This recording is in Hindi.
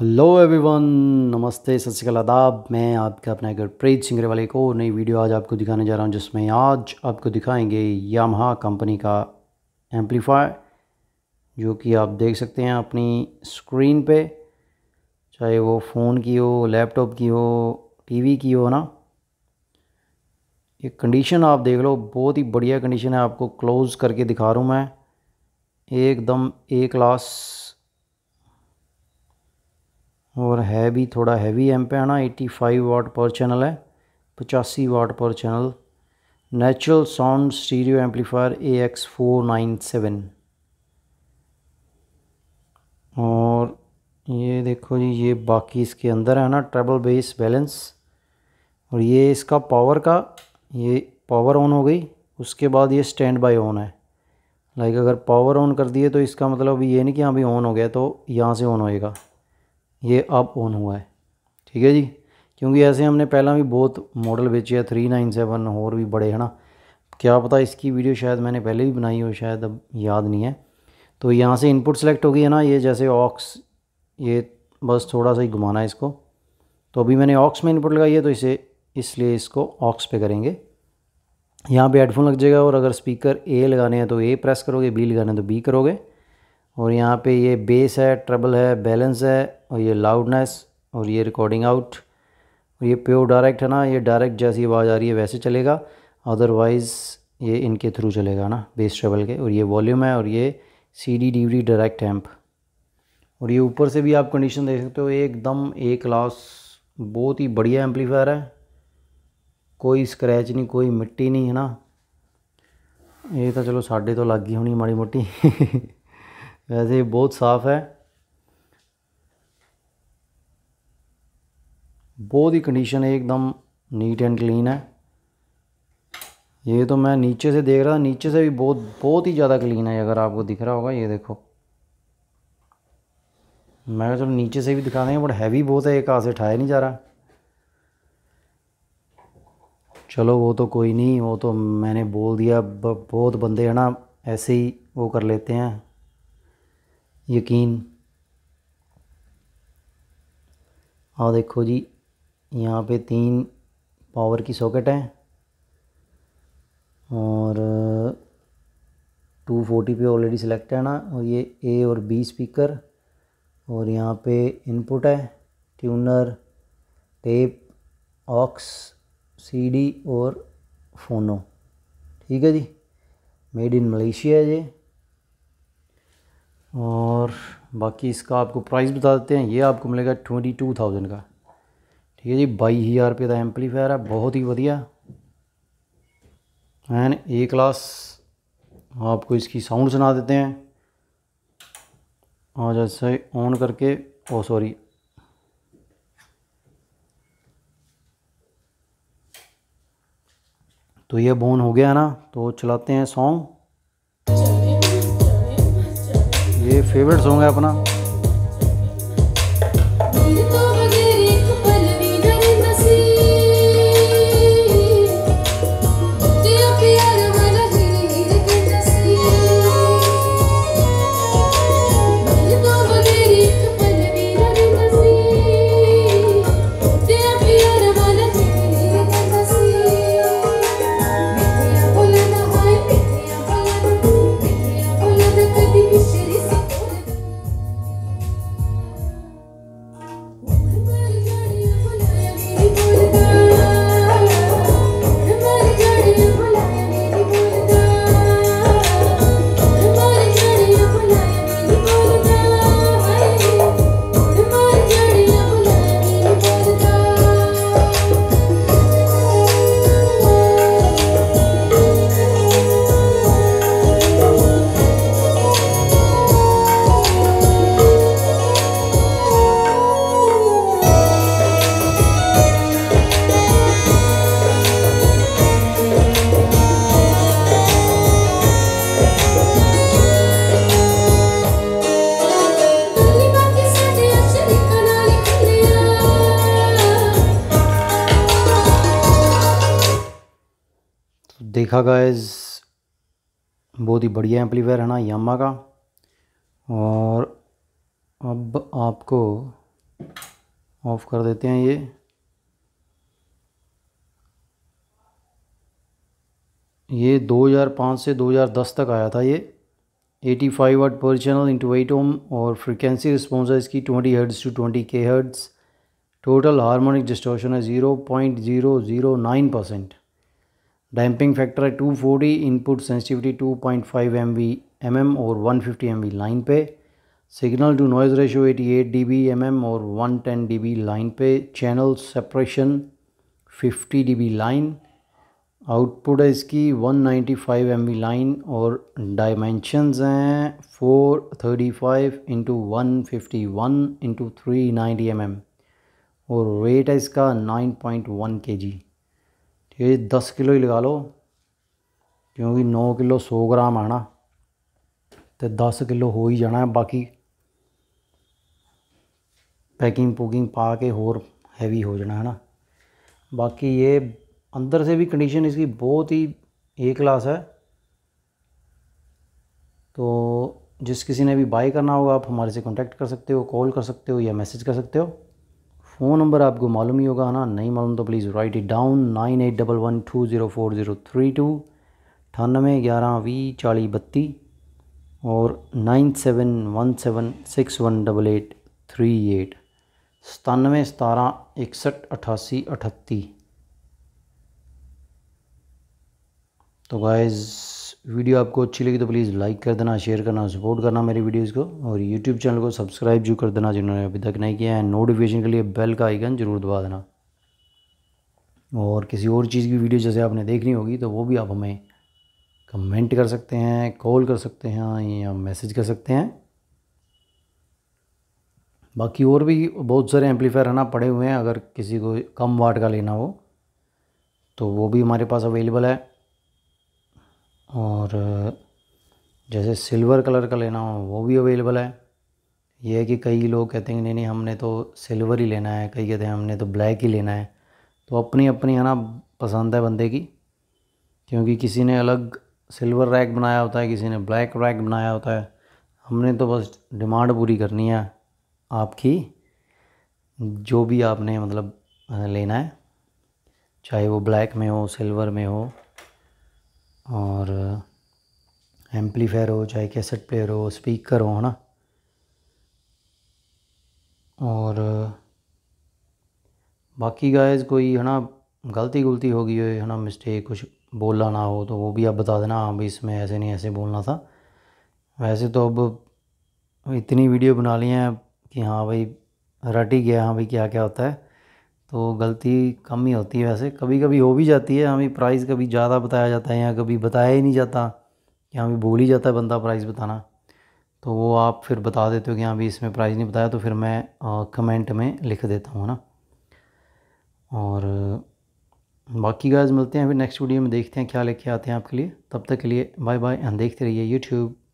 हेलो एवरीवन नमस्ते सत श्रीकाल आदाब मैं आपका अपना गुरप्रीत सिंह वाले को नई वीडियो आज आपको दिखाने जा रहा हूं जिसमें आज आपको दिखाएंगे यामहा कंपनी का एम्पलीफायर जो कि आप देख सकते हैं अपनी स्क्रीन पे चाहे वो फ़ोन की हो लैपटॉप की हो टीवी की हो ना ये कंडीशन आप देख लो बहुत ही बढ़िया कंडीशन है आपको क्लोज़ करके दिखा रहा हूँ मैं एकदम ए क्लास और है भी थोड़ा हैवी एम्प है ना एटी फाइव वाट पर चैनल है पचासी watt per channel natural sound stereo amplifier A X four nine seven और ये देखो जी ये बाकी इसके अंदर है ना ट्रेबल बेस बैलेंस और ये इसका पावर का ये पावर ऑन हो गई उसके बाद ये स्टैंड बाय ऑन है लाइक अगर पावर ऑन कर दिए तो इसका मतलब ये नहीं कि हाँ भी ऑन हो गया तो यहाँ से ऑन होएगा ये अब ऑन हुआ है ठीक है जी क्योंकि ऐसे हमने पहला भी बहुत मॉडल बेचे हैं थ्री नाइन सेवन और भी बड़े है ना क्या पता इसकी वीडियो शायद मैंने पहले भी बनाई हो शायद अब याद नहीं है तो यहाँ से इनपुट सेलेक्ट हो गई है ना ये जैसे ऑक्स ये बस थोड़ा सा ही घुमाना है इसको तो अभी मैंने ऑक्स में इनपुट लगाई है तो इसे इसलिए इसको ऑक्स पे करेंगे यहाँ पे हेडफोन लग जाएगा और अगर स्पीकर ए लगाने हैं तो ए प्रेस करोगे बी लगाने हैं तो बी करोगे और यहाँ पे ये बेस है ट्रबल है बैलेंस है और ये लाउडनेस और ये रिकॉर्डिंग आउट और ये प्योर डायरेक्ट है ना ये डायरेक्ट जैसी आवाज़ आ रही है वैसे चलेगा अदरवाइज़ ये इनके थ्रू चलेगा ना बेस ट्रबल के और ये वॉल्यूम है और ये C D D D direct amp और ये ऊपर से भी आप कंडीशन देख सकते हो एकदम ए क्लास बहुत ही बढ़िया एम्पलीफायर है कोई स्क्रैच नहीं कोई मिट्टी नहीं है ना ये तो चलो साढ़े तो लग गई होनी माड़ी मोटी वैसे ही बहुत साफ़ है बहुत ही कंडीशन है एकदम नीट एंड क्लीन है ये तो मैं नीचे से देख रहा था नीचे से भी बहुत बहुत ही ज़्यादा क्लीन है अगर आपको दिख रहा होगा ये देखो मैं चलो नीचे से भी दिखा देंगे बट हैवी बहुत है एक हाथ से उठाया नहीं जा रहा चलो वो तो कोई नहीं वो तो मैंने बोल दिया बहुत बंदे है ना ऐसे ही वो कर लेते हैं यकीन और देखो जी यहाँ पे तीन पावर की सॉकेट है और टू uh, फोर्टी पे ऑलरेडी सिलेक्ट है ना और ये ए और बी स्पीकर और यहाँ पे इनपुट है ट्यूनर टेप ऑक्स सीडी और फोनो ठीक है जी मेड इन मलेशिया है ये और बाकी इसका आपको प्राइस बता देते हैं ये आपको मिलेगा ट्वेंटी टू थाउजेंड का ठीक है जी बाई हज़ार रुपये का एम्पलीफायर है बहुत ही बढ़िया एंड ए क्लास आपको इसकी साउंड सुना देते हैं और जैसे ऑन करके ओ oh, सॉरी तो ये बोन हो गया ना तो चलाते हैं सॉन्ग फेवरेट सॉन्ग है अपना देखा गाइस बहुत ही बढ़िया एम्पलीफायर है ना यामा का और अब आपको ऑफ कर देते हैं ये ये 2005 से 2010 तक आया था ये 85 फाइव वाट per channel into eight ohm और फ्रिक्वेंसी रिस्पॉन्स है इसकी 20 हर्ड्स टू 20 के हर्ड्स टोटल हार्मोनिक डिस्टॉर्शन है zero point zero zero nine percent damping factor है two forty input sensitivity two point five M M M और one fifty M V line पे signal to noise ratio eighty eight D B M M और one ten D B line पे channel separation fifty D B line output है इसकी one ninety five M line और डायमेंशनज हैं four thirty five into one fifty one into three M M और रेट है इसका नाइन पॉइंट वन के जी ये दस किलो ही लगा लो क्योंकि नौ किलो सौ ग्राम आना तो दस किलो हो ही जाना है बाकी पैकिंग पुकिंग पा के होर हैवी हो जाना है ना बाकी ये अंदर से भी कंडीशन इसकी बहुत ही ए क्लास है तो जिस किसी ने भी बाय करना होगा आप हमारे से कांटेक्ट कर सकते हो कॉल कर सकते हो या मैसेज कर सकते हो फ़ोन नंबर आपको मालूम ही होगा ना नहीं मालूम तो please write it down nine eight double one two zero four zero three two अठानवे ग्यारह वी चाली बत्ती और nine seven one seven six one double eight three eight सतानवे सतारह इकसठ अट्ठासी अठत्ती तो गाइज़ वीडियो आपको अच्छी लगी तो प्लीज़ लाइक कर देना शेयर करना सपोर्ट करना मेरी वीडियोज़ को और यूट्यूब चैनल को सब्सक्राइब जो कर देना जिन्होंने अभी तक नहीं किया है नोटिफिकेशन के लिए बेल का आइकन ज़रूर दबा देना और किसी और चीज़ की वीडियो जैसे आपने देखनी होगी तो वो भी आप हमें कमेंट कर सकते हैं कॉल कर सकते हैं या मैसेज कर सकते हैं बाकी और भी बहुत सारे एम्पलीफायर है ना पड़े हुए हैं अगर किसी को कम वाट का लेना हो तो वो भी हमारे पास अवेलेबल है और जैसे सिल्वर कलर का लेना हो वो भी अवेलेबल है ये है कि कई लोग कहते हैं नहीं नहीं हमने तो सिल्वर ही लेना है कई कहते हैं हमने तो ब्लैक ही लेना है तो अपनी अपनी है ना पसंद है बंदे की क्योंकि किसी ने अलग सिल्वर रैक बनाया होता है किसी ने ब्लैक रैक बनाया होता है हमने तो बस डिमांड पूरी करनी है आपकी जो भी आपने मतलब लेना है चाहे वो ब्लैक में हो सिल्वर में हो और एम्पलीफायर हो चाहे कैसेट प्लेयर हो स्पीकर हो है ना और बाकी गायज कोई है ना गलती गुलती हो गई हो है ना मिस्टेक कुछ बोला ना हो तो वो भी आप बता देना हाँ भाई इसमें ऐसे नहीं ऐसे बोलना था वैसे तो अब इतनी वीडियो बना लिया हैं कि हाँ भाई रट ही गया हाँ भाई क्या क्या होता है तो गलती कम ही होती है वैसे कभी कभी हो भी जाती है हमें प्राइस कभी ज़्यादा बताया जाता है या कभी बताया ही नहीं जाता कि हमें भूल ही जाता है बंदा प्राइस बताना तो वो आप फिर बता देते हो कि हाँ भी इसमें प्राइस नहीं बताया तो फिर मैं आ, कमेंट में लिख देता हूँ ना और बाकी गाइज मिलते हैं फिर नेक्स्ट वीडियो में देखते हैं क्या लेके आते हैं आपके लिए तब तक के लिए बाय बाय देखते रहिए यूट्यूब